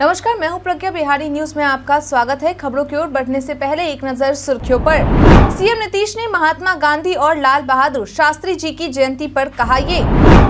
नमस्कार मैं हूं प्रज्ञा बिहारी न्यूज में आपका स्वागत है खबरों की ओर बढ़ने से पहले एक नजर सुर्खियों पर सीएम नीतीश ने महात्मा गांधी और लाल बहादुर शास्त्री जी की जयंती पर कहा ये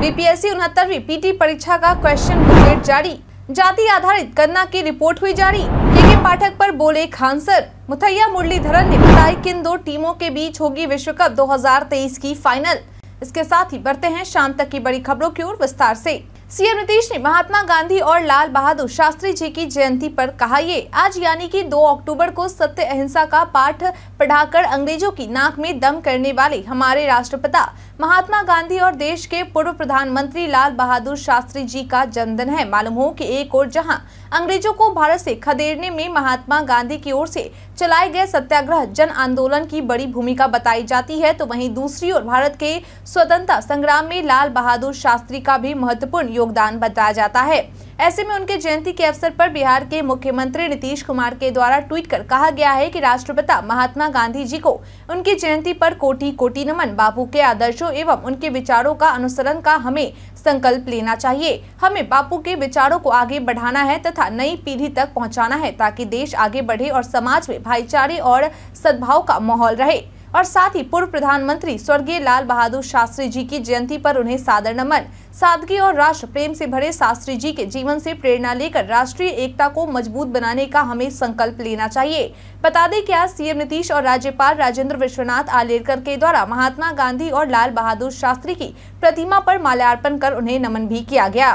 बीपीएससी उनहत्तरवीं पीटी परीक्षा का क्वेश्चन बुकलेट जारी जाति आधारित गणना की रिपोर्ट हुई जारी के पाठक पर बोले खान सर मुथैया मुरलीधरन ने बताई किन दो टीमों के बीच होगी विश्व कप 2023 की फाइनल इसके साथ ही बढ़ते हैं शाम तक की बड़ी खबरों की ओर विस्तार ऐसी सीएम नीतीश ने महात्मा गांधी और लाल बहादुर शास्त्री जी की जयंती पर कहा ये आज यानी कि 2 अक्टूबर को सत्य अहिंसा का पाठ पढ़ाकर अंग्रेजों की नाक में दम करने वाले हमारे राष्ट्रपिता महात्मा गांधी और देश के पूर्व प्रधानमंत्री लाल बहादुर शास्त्री जी का जन्मदिन है मालूम हो कि एक और जहां अंग्रेजों को भारत से खदेड़ने में महात्मा गांधी की ओर से चलाए गए सत्याग्रह जन आंदोलन की बड़ी भूमिका बताई जाती है तो वहीं दूसरी ओर भारत के स्वतंत्रता संग्राम में लाल बहादुर शास्त्री का भी महत्वपूर्ण योगदान बताया जाता है ऐसे में उनके जयंती के अवसर पर बिहार के मुख्यमंत्री नीतीश कुमार के द्वारा ट्वीट कर कहा गया है कि राष्ट्रपिता महात्मा गांधी जी को उनकी जयंती पर कोटि कोटि नमन बापू के आदर्शों एवं उनके विचारों का अनुसरण का हमें संकल्प लेना चाहिए हमें बापू के विचारों को आगे बढ़ाना है तथा नई पीढ़ी तक पहुँचाना है ताकि देश आगे बढ़े और समाज में भाईचारे और सद्भाव का माहौल रहे और साथ ही पूर्व प्रधानमंत्री स्वर्गीय लाल बहादुर शास्त्री जी की जयंती पर उन्हें सादर नमन सादगी और राष्ट्र प्रेम से भरे शास्त्री जी के जीवन से प्रेरणा लेकर राष्ट्रीय एकता को मजबूत बनाने का हमें संकल्प लेना चाहिए बता दें कि आज सीएम नीतीश और राज्यपाल राजेंद्र विश्वनाथ आलेरकर के द्वारा महात्मा गांधी और लाल बहादुर शास्त्री की प्रतिमा पर माल्यार्पण कर उन्हें नमन भी किया गया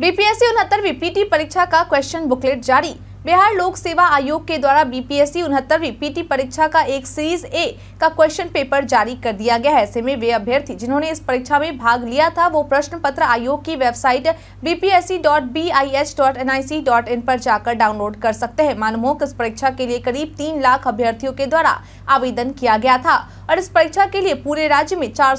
बीपीएससी उनहत्तरवी पीटी परीक्षा का क्वेश्चन बुकलेट जारी बिहार लोक सेवा आयोग के द्वारा बीपीएससी उनहत्तरवीं पीटी परीक्षा का एक सीरीज ए का क्वेश्चन पेपर जारी कर दिया गया है ऐसे में वे अभ्यर्थी जिन्होंने इस परीक्षा में भाग लिया था वो प्रश्न पत्र आयोग की वेबसाइट बीपीएससी.बीआईएच.एनआईसी.इन पर जाकर डाउनलोड कर सकते हैं मानमोहक इस परीक्षा के लिए करीब तीन लाख अभ्यर्थियों के द्वारा आवेदन किया गया था और इस परीक्षा के लिए पूरे राज्य में चार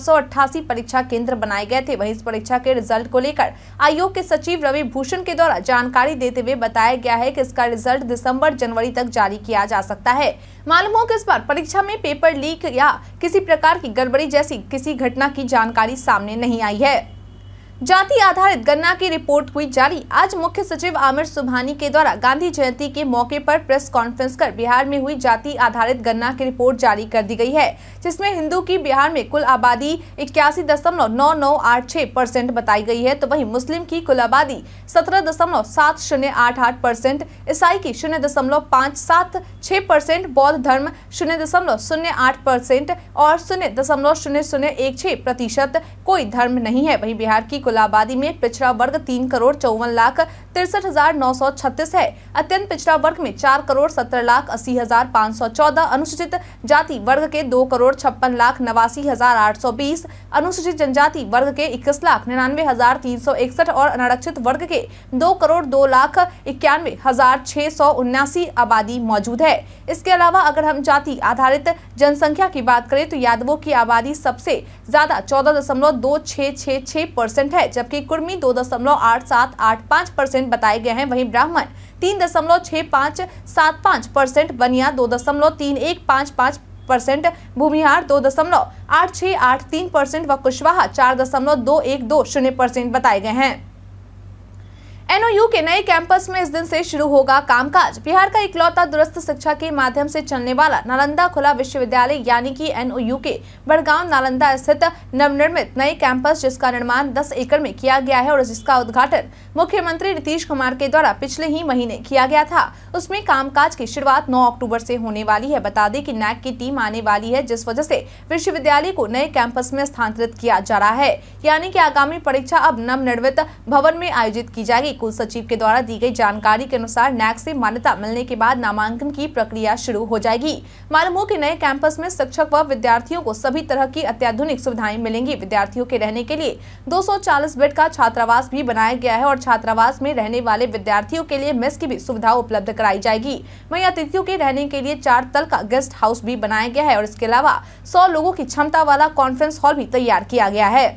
परीक्षा केंद्र बनाए गए थे वही इस परीक्षा के रिजल्ट को लेकर आयोग के सचिव रवि भूषण के द्वारा जानकारी देते हुए बताया गया है की इसका रिजल्ट दिसंबर जनवरी तक जारी किया जा सकता है मालूम हो कि इस बार परीक्षा में पेपर लीक या किसी प्रकार की गड़बड़ी जैसी किसी घटना की जानकारी सामने नहीं आई है जाति आधारित गणना की रिपोर्ट हुई जारी आज मुख्य सचिव आमिर सुबहानी के द्वारा गांधी जयंती के मौके पर प्रेस कॉन्फ्रेंस कर बिहार में हुई जाति आधारित गणना की रिपोर्ट जारी कर दी गई है जिसमें हिंदू की बिहार में कुल आबादी इक्यासी दशमलव नौ नौ आठ छह परसेंट बताई गई है तो वहीं मुस्लिम की कुल आबादी सत्रह दशमलव सात शून्य आठ आठ परसेंट ईसाई की शून्य दशमलव पाँच सात छह परसेंट बौद्ध धर्म शून्य दशमलव शून्य आठ परसेंट और शून्य दशमलव शून्य शून्य एक छह प्रतिशत कोई धर्म नहीं है वहीं बिहार की कुल आबादी में पिछड़ा वर्ग तीन करोड़ चौवन लाख तिरसठ हजार नौ सौ छत्तीस है अत्यंत पिछड़ा वर्ग में चार करोड़ सत्रह लाख अस्सी हजार पाँच सौ चौदह अनुसूचित जाति वर्ग के दो करोड़ छप्पन लाख नवासी हजार आठ सौ बीस अनुसूचित जनजाति वर्ग के इक्कीस लाख निन्यानवे हजार तीन सौ इकसठ और अनारक्षित वर्ग के दो करोड़ दो लाख इक्यानवे हजार छह सौ उन्यासी आबादी मौजूद है इसके अलावा अगर हम जाति आधारित जनसंख्या की बात करें तो यादवों की आबादी सबसे ज्यादा चौदह दशमलव दो छह छह छह परसेंट है जबकि कुर्मी दो दशमलव आठ सात आठ पाँच परसेंट परसेंट बताए गए हैं वहीं ब्राह्मण तीन दशमलव छह पाँच सात पाँच परसेंट बनिया दो दशमलव तीन एक पाँच पाँच परसेंट भूमिहार दो दशमलव आठ छह आठ तीन परसेंट व कुशवाहा चार दशमलव दो एक दो शून्य परसेंट बताए गए हैं एनओयू के नए कैंपस में इस दिन से शुरू होगा कामकाज बिहार का इकलौता दुरस्त शिक्षा के माध्यम से चलने वाला नालंदा खुला विश्वविद्यालय यानी कि एनओयू के बड़गांव नालंदा स्थित नवनिर्मित नए कैंपस जिसका निर्माण 10 एकड़ में किया गया है और जिसका उद्घाटन मुख्यमंत्री नीतीश कुमार के द्वारा पिछले ही महीने किया गया था उसमें काम की शुरुआत नौ अक्टूबर ऐसी होने वाली है बता दें की नैक की टीम आने वाली है जिस वजह ऐसी विश्वविद्यालय को नए कैंपस में स्थानांतरित किया जा रहा है यानी की आगामी परीक्षा अब नवनिर्मित भवन में आयोजित की जाएगी कुल सचिव के द्वारा दी गई जानकारी के अनुसार नैक से मान्यता मिलने के बाद नामांकन की प्रक्रिया शुरू हो जाएगी मालूम हो कि नए कैंपस में शिक्षक व विद्यार्थियों को सभी तरह की अत्याधुनिक सुविधाएं मिलेंगी विद्यार्थियों के रहने के लिए दो बेड का छात्रावास भी बनाया गया है और छात्रावास में रहने वाले विद्यार्थियों के लिए मेस की भी सुविधा उपलब्ध कराई जाएगी वही अतिथियों के रहने के लिए चार तल का गेस्ट हाउस भी बनाया गया है और इसके अलावा सौ लोगों की क्षमता वाला कॉन्फ्रेंस हॉल भी तैयार किया गया है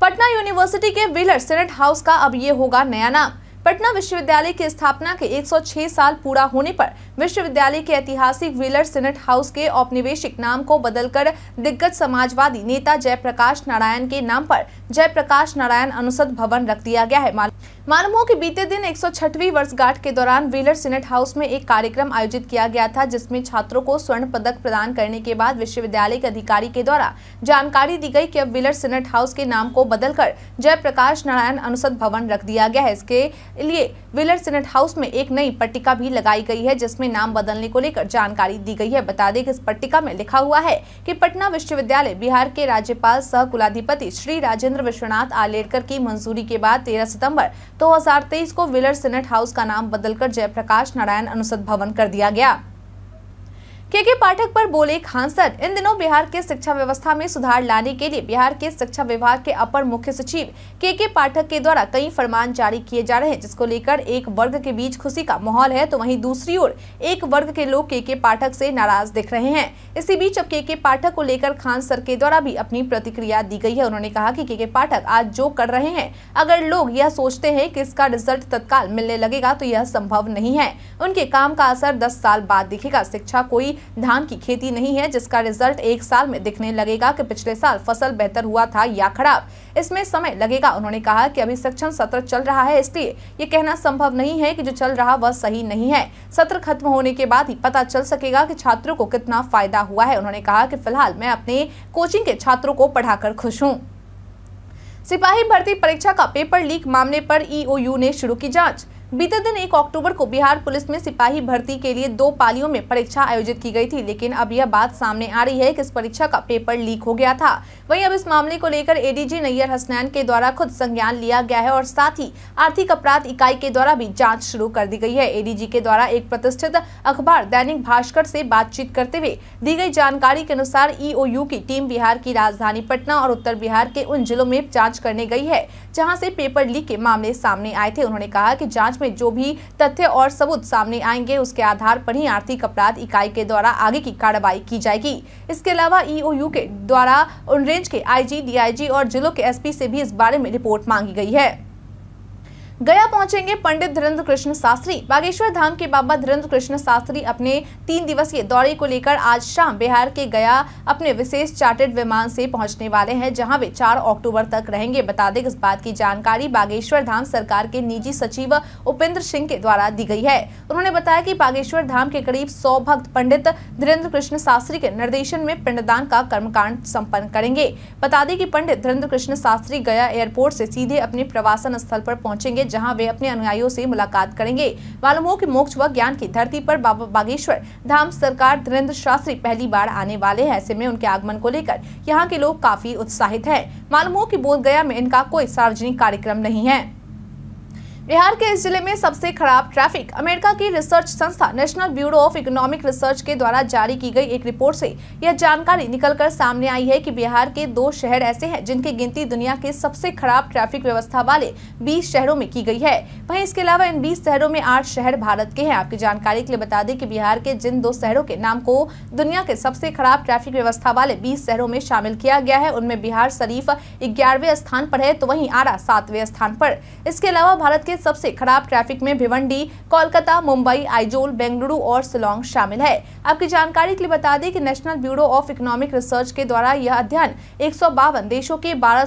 पटना यूनिवर्सिटी के व्हीलर सेनेट हाउस का अब ये होगा नया नाम पटना विश्वविद्यालय की स्थापना के 106 साल पूरा होने पर विश्वविद्यालय के ऐतिहासिक व्हीलर सेनेट हाउस के औपनिवेशिक नाम को बदलकर दिग्गज समाजवादी नेता जयप्रकाश नारायण के नाम पर जयप्रकाश नारायण अनुसद भवन रख दिया गया है मालूम हो कि बीते दिन 106वीं वर्षगांठ के दौरान व्हीलर सीनेट हाउस में एक कार्यक्रम आयोजित किया गया था जिसमें छात्रों को स्वर्ण पदक प्रदान करने के बाद विश्वविद्यालय के अधिकारी के द्वारा जानकारी दी गई कि अब व्हीलर सीनेट हाउस के नाम को बदलकर जयप्रकाश नारायण अनुसद भवन रख दिया गया है इसके लिए विलर सेनेट हाउस में एक नई पट्टिका भी लगाई गई है जिसमें नाम बदलने को लेकर जानकारी दी गई है बता दें कि इस पट्टिका में लिखा हुआ है कि पटना विश्वविद्यालय बिहार के राज्यपाल सह कुलाधिपति श्री राजेंद्र विश्वनाथ आलेडकर की मंजूरी के बाद तेरह सितम्बर दो को विलर सेनेट हाउस का नाम बदलकर जयप्रकाश नारायण अनुसद भवन कर दिया गया के के पाठक पर बोले खानसर इन दिनों बिहार के शिक्षा व्यवस्था में सुधार लाने के लिए बिहार के शिक्षा विभाग के अपर मुख्य सचिव के के पाठक के द्वारा कई फरमान जारी किए जा रहे हैं जिसको लेकर एक वर्ग के बीच खुशी का माहौल है तो वहीं दूसरी ओर एक वर्ग के लोग के के पाठक से नाराज दिख रहे हैं इसी बीच अब के के पाठक को लेकर खान सर के द्वारा भी अपनी प्रतिक्रिया दी गई है उन्होंने कहा की के के पाठक आज जो कर रहे हैं अगर लोग यह सोचते है की इसका रिजल्ट तत्काल मिलने लगेगा तो यह संभव नहीं है उनके काम का असर दस साल बाद दिखेगा शिक्षा कोई धान की खेती नहीं है जिसका रिजल्ट एक साल में दिखने लगेगा कि पिछले साल फसल बेहतर हुआ था या खराब इसमें समय लगेगा उन्होंने कहा कि अभी शिक्षण सत्र चल रहा है इसलिए ये कहना संभव नहीं है कि जो चल रहा वह सही नहीं है सत्र खत्म होने के बाद ही पता चल सकेगा की छात्रों को कितना फायदा हुआ है उन्होंने कहा की फिलहाल मैं अपने कोचिंग के छात्रों को पढ़ाकर खुश हूँ सिपाही भर्ती परीक्षा का पेपर लीक मामले पर ईओयू ने शुरू की जांच बीते दिन एक अक्टूबर को बिहार पुलिस में सिपाही भर्ती के लिए दो पालियों में परीक्षा आयोजित की गई थी लेकिन अब यह बात सामने आ रही है कि इस परीक्षा का पेपर लीक हो गया था वहीं अब इस मामले को लेकर एडीजी नैयर हसनैन के द्वारा खुद संज्ञान लिया गया है और साथ ही आर्थिक अपराध इकाई के द्वारा भी जाँच शुरू कर दी गयी है एडीजी के द्वारा एक प्रतिष्ठित अखबार दैनिक भास्कर ऐसी बातचीत करते हुए दी गयी जानकारी के अनुसार ईओयू e की टीम बिहार की राजधानी पटना और उत्तर बिहार के उन जिलों में जाँच करने गयी है जहाँ ऐसी पेपर लीक के मामले सामने आए थे उन्होंने कहा की जाँच में जो भी तथ्य और सबूत सामने आएंगे उसके आधार पर ही आर्थिक अपराध इकाई के द्वारा आगे की कार्रवाई की जाएगी इसके अलावा ईओयू e के द्वारा उन रेंज के आईजी डीआईजी और जिलों के एसपी से भी इस बारे में रिपोर्ट मांगी गई है गया पहुंचेंगे पंडित धीरेन्द्र कृष्ण शास्त्री बागेश्वर धाम के बाबा धीरेन्द्र कृष्ण शास्त्री अपने तीन दिवसीय दौरे को लेकर आज शाम बिहार के गया अपने विशेष चार्टर्ड विमान से पहुंचने वाले हैं जहां वे 4 अक्टूबर तक रहेंगे बता दें इस बात की जानकारी बागेश्वर धाम सरकार के निजी सचिव उपेंद्र सिंह के द्वारा दी गई है उन्होंने बताया की बागेश्वर धाम के करीब सौ भक्त पंडित धीरेन्द्र कृष्ण शास्त्री के निर्देशन में पिंडदान का कर्मकांड सम्पन्न करेंगे बता दें की पंडित धीरेन्द्र कृष्ण शास्त्री गया एयरपोर्ट से सीधे अपने प्रवासन स्थल पर पहुंचेंगे जहां वे अपने अनुयायियों से मुलाकात करेंगे मालूम हो कि मोक्ष व ज्ञान की धरती पर बाबा बागेश्वर धाम सरकार धीरेन्द्र शास्त्री पहली बार आने वाले हैं ऐसे में उनके आगमन को लेकर यहाँ के लोग काफी उत्साहित है मालूम हो की बोध में इनका कोई सार्वजनिक कार्यक्रम नहीं है बिहार के इस जिले में सबसे खराब ट्रैफिक अमेरिका की रिसर्च संस्था national bureau of economic research के द्वारा जारी की गई एक रिपोर्ट से यह जानकारी निकलकर सामने आई है कि बिहार के दो शहर ऐसे हैं जिनकी गिनती दुनिया के सबसे खराब ट्रैफिक व्यवस्था वाले 20 शहरों में की गई है वहीं इसके अलावा इन बीस शहरों में आठ शहर भारत के है आपकी जानकारी के लिए बता दें की बिहार के जिन दो शहरों के नाम को दुनिया के सबसे खराब ट्रैफिक व्यवस्था वाले बीस शहरों में शामिल किया गया है उनमें बिहार शरीफ ग्यारहवें स्थान पर है तो वही आरा सातवें स्थान पर इसके अलावा भारत के सबसे खराब ट्रैफिक में भिवंडी कोलकाता मुंबई आइजोल बेंगलुरु और सिलोंग शामिल है आपकी जानकारी के लिए बता दें कि national bureau of economic research के द्वारा यह अध्ययन एक देशों के बारह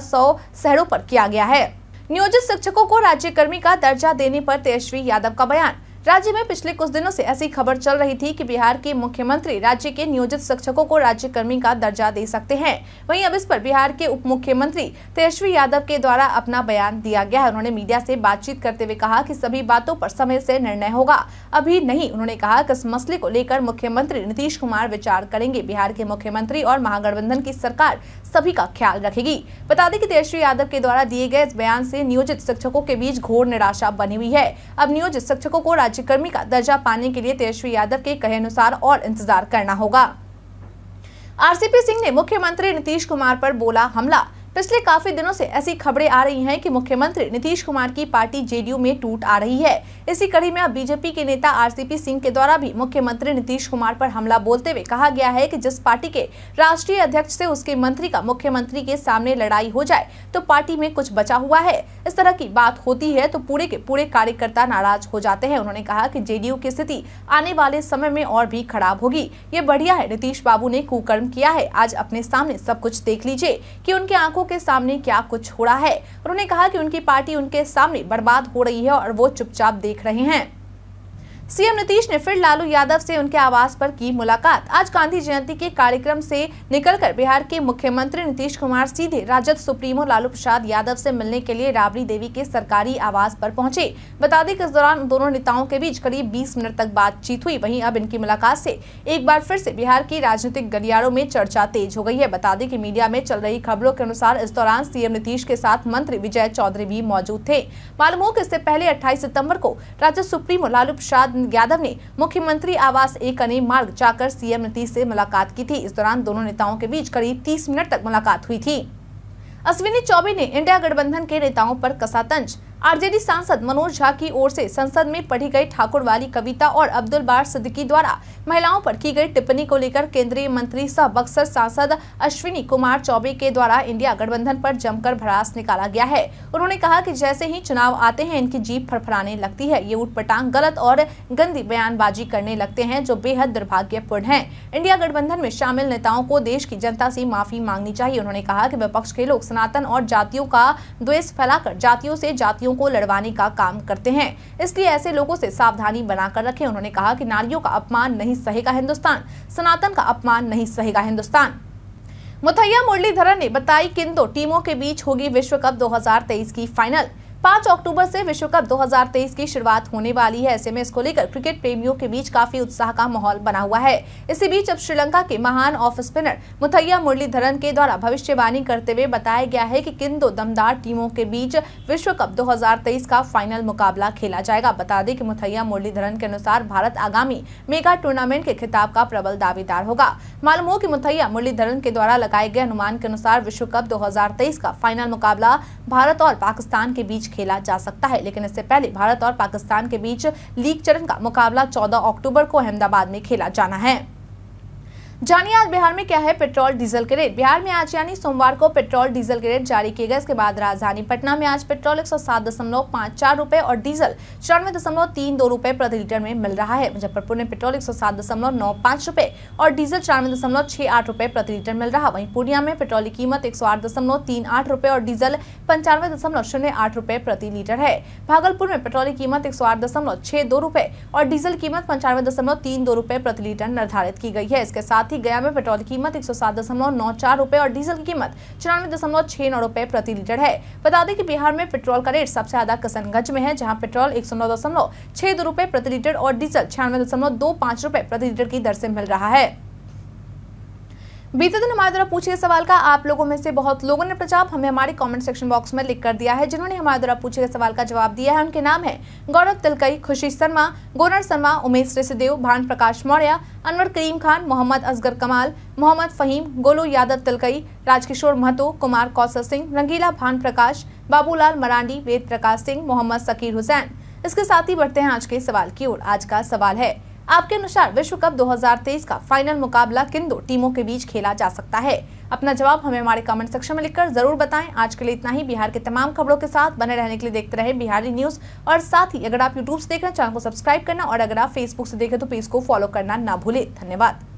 शहरों पर किया गया है नियोजित शिक्षकों को राज्य कर्मी का दर्जा देने आरोप तेजस्वी यादव का बयान राज्य में पिछले कुछ दिनों से ऐसी खबर चल रही थी कि बिहार के मुख्यमंत्री राज्य के नियोजित शिक्षकों को राज्य कर्मी का दर्जा दे सकते हैं वहीं अब इस पर बिहार के उप मुख्यमंत्री तेजस्वी यादव के द्वारा अपना बयान दिया गया है उन्होंने मीडिया से बातचीत करते हुए कहा कि सभी बातों पर समय से निर्णय होगा अभी नहीं उन्होंने कहा कि इस मसले को लेकर मुख्यमंत्री नीतीश कुमार विचार करेंगे बिहार के मुख्यमंत्री और महागठबंधन की सरकार सभी का ख्याल रखेगी बता दें कि तेजस्वी यादव के द्वारा दिए गए इस बयान से नियोजित शिक्षकों के बीच घोर निराशा बनी हुई है अब नियोजित शिक्षकों को राज्य राज्यकर्मी का दर्जा पाने के लिए तेजस्वी यादव के कहे अनुसार और इंतजार करना होगा आरसीपी सिंह ने मुख्यमंत्री नीतीश कुमार पर बोला हमला पिछले काफी दिनों से ऐसी खबरें आ रही हैं कि मुख्यमंत्री नीतीश कुमार की पार्टी जेडीयू में टूट आ रही है इसी कड़ी में अब बीजेपी के नेता आरसीपी सिंह के द्वारा भी मुख्यमंत्री नीतीश कुमार पर हमला बोलते हुए कहा गया है कि जिस पार्टी के राष्ट्रीय अध्यक्ष से उसके मंत्री का मुख्यमंत्री के सामने लड़ाई हो जाए तो पार्टी में कुछ बचा हुआ है इस तरह की बात होती है तो पूरे के पूरे कार्यकर्ता नाराज हो जाते हैं उन्होंने कहा की जेडीयू की स्थिति आने वाले समय में और भी खराब होगी ये बढ़िया है नीतीश बाबू ने कुकर्म किया है आज अपने सामने सब कुछ देख लीजिए की उनके आंखों लोगों के सामने क्या कुछ हो रहा है उन्होंने कहा कि उनकी पार्टी उनके सामने बर्बाद हो रही है और वो चुपचाप देख रहे हैं सीएम नीतीश ने फिर लालू यादव से उनके आवास पर की मुलाकात आज गांधी जयंती के कार्यक्रम से निकलकर बिहार के मुख्यमंत्री नीतीश कुमार सीधे राजद सुप्रीमो लालू प्रसाद यादव से मिलने के लिए राबड़ी देवी के सरकारी आवास पर पहुंचे बता दें कि इस दौरान दोनों नेताओं के बीच करीब 20 मिनट तक बातचीत हुई वही अब इनकी मुलाकात ऐसी एक बार फिर ऐसी बिहार की राजनीतिक गलियारों में चर्चा तेज हो गयी है बता दें की मीडिया में चल रही खबरों के अनुसार इस दौरान सीएम नीतीश के साथ मंत्री विजय चौधरी भी मौजूद थे मालूम हो की इससे पहले अट्ठाईस सितम्बर को राजद सुप्रीमो लालू प्रसाद अरविंद यादव ने मुख्यमंत्री आवास एक अने मार्ग जाकर सीएम नीतीश से मुलाकात की थी इस दौरान दोनों नेताओं के बीच करीब तीस मिनट तक मुलाकात हुई थी अश्विनी चौबे ने इंडिया गठबंधन के नेताओं पर कसा तंज आरजेडी सांसद मनोज झा की ओर से संसद में पढ़ी गई ठाकुर वाली कविता और अब्दुल बार सिद्दीकी द्वारा महिलाओं पर की गई टिप्पणी को लेकर केंद्रीय मंत्री सह बक्सर सांसद अश्विनी कुमार चौबे के द्वारा इंडिया गठबंधन पर जमकर भड़ास निकाला गया है उन्होंने कहा कि जैसे ही चुनाव आते हैं इनकी जीप फड़फड़ाने लगती है ये उठपटांग गलत और गंदी बयानबाजी करने लगते हैं जो बेहद दुर्भाग्यपूर्ण है इंडिया गठबंधन में शामिल नेताओं को देश की जनता से माफी मांगनी चाहिए उन्होंने कहा की विपक्ष के लोग सनातन और जातियों का द्वेष फैलाकर जातियों से जातियों नारियों को लड़वाने का काम करते हैं इसलिए ऐसे लोगों से सावधानी बनाकर रखें उन्होंने कहा कि नारियों का अपमान नहीं सहेगा हिंदुस्तान सनातन का अपमान नहीं सहेगा हिंदुस्तान मुथैया मुरलीधरन ने बताई किन दो टीमों के बीच होगी विश्व कप दो की फाइनल पांच अक्टूबर से विश्व कप 2023 की शुरुआत होने वाली है ऐसे में इसको लेकर क्रिकेट प्रेमियों के बीच काफी उत्साह का माहौल बना हुआ है इसी बीच अब श्रीलंका के महान ऑफ स्पिनर मुथैया मुरलीधरन के द्वारा भविष्यवाणी करते हुए बताया गया है कि किन दो दमदार टीमों के बीच विश्व कप 2023 का फाइनल मुकाबला खेला जाएगा बता दें की मुथैया मुरलीधरन के अनुसार भारत आगामी मेगा टूर्नामेंट के खिताब का प्रबल दावेदार होगा मालूम हो की मुथैया मुरलीधरन के द्वारा लगाए गए अनुमान के अनुसार विश्व कप दो का फाइनल मुकाबला भारत और पाकिस्तान के बीच खेला जा सकता है लेकिन इससे पहले भारत और पाकिस्तान के बीच लीग चरण का मुकाबला चौदह अक्टूबर को अहमदाबाद में खेला जाना है जानिए आज बिहार में क्या है पेट्रोल डीजल के रेट बिहार में आज यानी सोमवार को पेट्रोल डीजल के रेट जारी किए गए इसके बाद राजधानी पटना में आज पेट्रोल एक सौ सात दशमलव चार और डीजल चौरानवे दशमलव तीन दो रूपए प्रति लीटर में मिल रहा है मुजफ्फरपुर में पेट्रोल एक सौ सात दशमलव नौ और डीजल चौरानवे दशमलव छह आठ प्रति लीटर मिल रहा वहीं पूर्णिया में पेट्रोल की कीमत एक सौ आठ दशमलव तीन आठ और डीजल पंचानवे दशमलव शून्य आठ प्रति लीटर है भागलपुर में पेट्रोल की कीमत एक सौ आठ दशमलव दो और डीजल कीमत पंचानवे दशमलव तीन दो प्रति लीटर निर्धारित की गई है इसके साथ साथ ही गया में पेट्रोल की कीमत एक सौ और डीजल की कीमत चौरानवे रूपए प्रति लीटर है बता दें कि बिहार में पेट्रोल का रेट सबसे ज्यादा कसनगंज में है जहाँ पेट्रोल एक रूपए प्रति लीटर और डीजल छियानवे रूपए प्रति लीटर की दर से मिल रहा है बीते दिन हमारे द्वारा पूछे सवाल का आप लोगों में से बहुत लोगों ने प्रचार हमें हमारे कमेंट सेक्शन बॉक्स में लिख कर दिया है जिन्होंने हमारे द्वारा पूछे गए सवाल का जवाब दिया है उनके नाम है गौरव तिलकई खुशी शर्मा गोनर शर्मा उमेश ऋषिदेव भान प्रकाश मौर्य अनवर करीम खान मोहम्मद असगर कमाल मोहम्मद फहीम गोलू यादव तिलकई राजकिशोर महतो कुमार कौशल सिंह रंगीला भान प्रकाश बाबूलाल मरांडी वेद प्रकाश सिंह मोहम्मद सकीर हुसैन इसके साथ ही बढ़ते हैं आज के सवाल की ओर आज का सवाल है आपके अनुसार विश्व कप 2023 का फाइनल मुकाबला किन दो टीमों के बीच खेला जा सकता है अपना जवाब हमें हमारे कमेंट सेक्शन में लिखकर जरूर बताएं आज के लिए इतना ही बिहार के तमाम खबरों के साथ बने रहने के लिए देखते रहे बिहारी न्यूज और साथ ही अगर आप यूट्यूब से देख रहे हैं चैनल को सब्सक्राइब करना और अगर आप फेसबुक से देखें तो पेज को फॉलो करना ना भूलें धन्यवाद